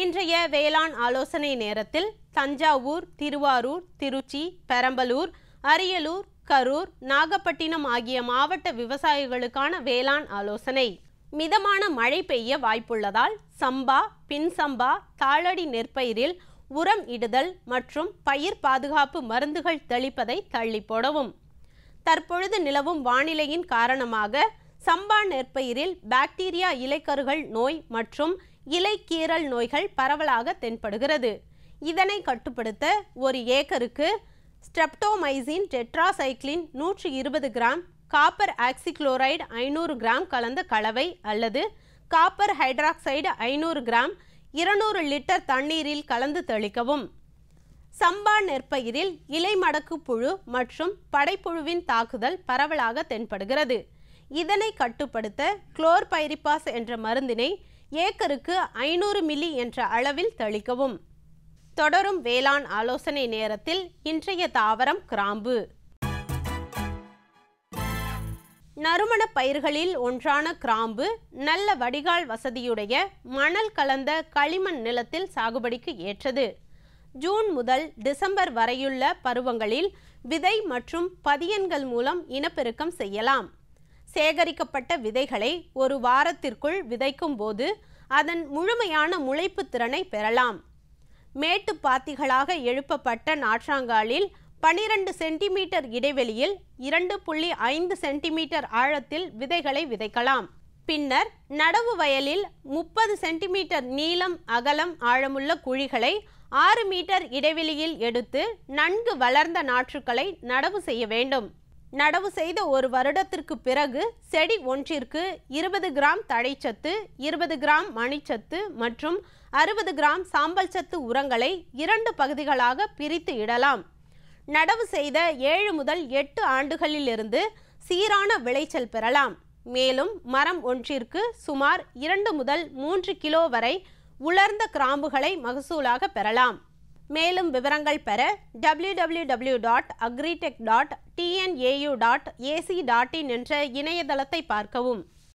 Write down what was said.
இன்றைய வேளாண் ஆலோசனை நேரத்தில் தஞ்சாவூர் திருவாரூர் திருச்சி பெரம்பலூர் அரியலூர் கரூர் நாகப்பட்டினம் ஆகிய மாவட்ட விவசாயிகளுக்கான வேளாண் ஆலோசனை மிதமான மழை பெய்ய வாய்ப்புள்ளதால் சம்பா பின்சம்பா தாளடி நெற்பயிரில் உரம் இடுதல் மற்றும் பயிர் பாதுகாப்பு மருந்துகள் தெளிப்பதை தள்ளி போடவும் தற்பொழுது நிலவும் வானிலையின் காரணமாக சம்பா நெற்பயிரில் பாக்டீரியா இலைக்கருகள் நோய் மற்றும் இலைக்கீரல் நோய்கள் பரவலாக தென்படுகிறது இதனை கட்டுப்படுத்த ஒரு ஏக்கருக்கு ஸ்ட்ரெப்டோமைசின் டெட்ராசைக்ளின் நூற்றி இருபது கிராம் காப்பர் ஆக்சிக்ளோரைடு ஐநூறு கிராம் கலந்த கலவை அல்லது காப்பர் ஹைட்ராக்சைடு ஐநூறு கிராம் இருநூறு லிட்டர் தண்ணீரில் கலந்து தெளிக்கவும் சம்பா நெற்பயிரில் இலை மடக்கு புழு மற்றும் படைப்புழுவின் தாக்குதல் பரவலாக தென்படுகிறது இதனை கட்டுப்படுத்த குளோர்பைரிபாஸ் என்ற மருந்தினை ஏக்கருக்கு ஐநூறு மில்லி என்ற அளவில் தெளிக்கவும் தொடரும் வேளாண் ஆலோசனை நேரத்தில் இன்றைய தாவரம் கிராம்பு நறுமண பயிர்களில் ஒன்றான கிராம்பு நல்ல வடிகால் வசதியுடைய மணல் கலந்த களிமண் நிலத்தில் சாகுபடிக்கு ஏற்றது ஜூன் முதல் டிசம்பர் வரையுள்ள பருவங்களில் விதை மற்றும் பதியன்கள் மூலம் இனப்பெருக்கம் செய்யலாம் சேகரிக்கப்பட்ட விதைகளை ஒரு வாரத்திற்குள் விதைக்கும் போது அதன் முழுமையான முளைப்பு திறனை பெறலாம் மேட்டு பாத்திகளாக எழுப்பப்பட்ட நாற்றாங்காலில் பனிரெண்டு சென்டிமீட்டர் இடைவெளியில் இரண்டு புள்ளி ஐந்து சென்டிமீட்டர் ஆழத்தில் விதைகளை விதைக்கலாம் பின்னர் நடவு வயலில் முப்பது சென்டிமீட்டர் நீளம் அகலம் ஆழமுள்ள குழிகளை ஆறு மீட்டர் இடைவெளியில் எடுத்து நன்கு வளர்ந்த நாற்றுகளை நடவு செய்ய வேண்டும் நடவு செய்த ஒரு வருடத்திற்கு பிறகு செடி ஒன்றிற்கு இருபது கிராம் தழைச்சத்து இருபது கிராம் மணிச்சத்து மற்றும் அறுபது கிராம் சாம்பல் சத்து உரங்களை இரண்டு பகுதிகளாக பிரித்து இடலாம் நடவு செய்த ஏழு முதல் எட்டு ஆண்டுகளிலிருந்து சீரான விளைச்சல் பெறலாம் மேலும் மரம் ஒன்றிற்கு சுமார் இரண்டு முதல் மூன்று கிலோ வரை உலர்ந்த கிராம்புகளை மகசூலாக பெறலாம் மேலும் விவரங்கள் பெற W W dot agritech dot TNAU dot AC dot in என்ற இணையதளத்தை பார்க்கவும்